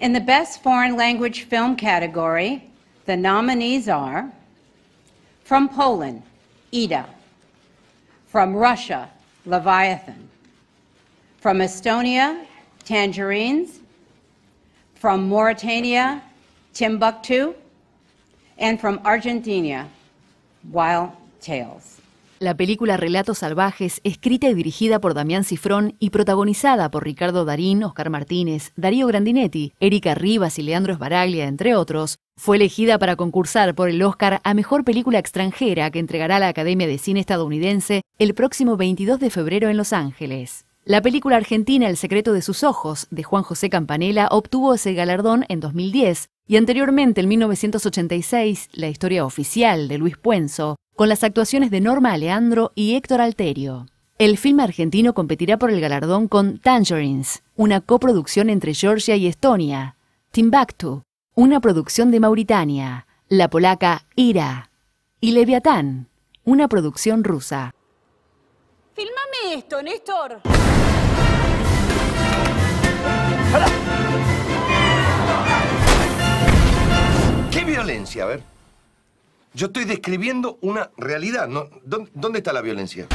In the Best Foreign Language Film category, the nominees are from Poland, Ida, from Russia, Leviathan, from Estonia, Tangerines, from Mauritania, Timbuktu, and from Argentina, Wild Tales. La película Relatos Salvajes, escrita y dirigida por Damián Cifrón y protagonizada por Ricardo Darín, Oscar Martínez, Darío Grandinetti, Erika Rivas y Leandro Esbaraglia, entre otros, fue elegida para concursar por el Oscar a Mejor Película Extranjera que entregará la Academia de Cine Estadounidense el próximo 22 de febrero en Los Ángeles. La película argentina El secreto de sus ojos, de Juan José Campanella, obtuvo ese galardón en 2010, y anteriormente en 1986 la historia oficial de Luis Puenzo, con las actuaciones de Norma Aleandro y Héctor Alterio. El filme argentino competirá por el galardón con Tangerines, una coproducción entre Georgia y Estonia, Timbuktu, una producción de Mauritania, la polaca Ira, y Leviatán, una producción rusa. Filmame esto, Néstor. A ver. Yo estoy describiendo una realidad. ¿no? ¿Dónde está la violencia?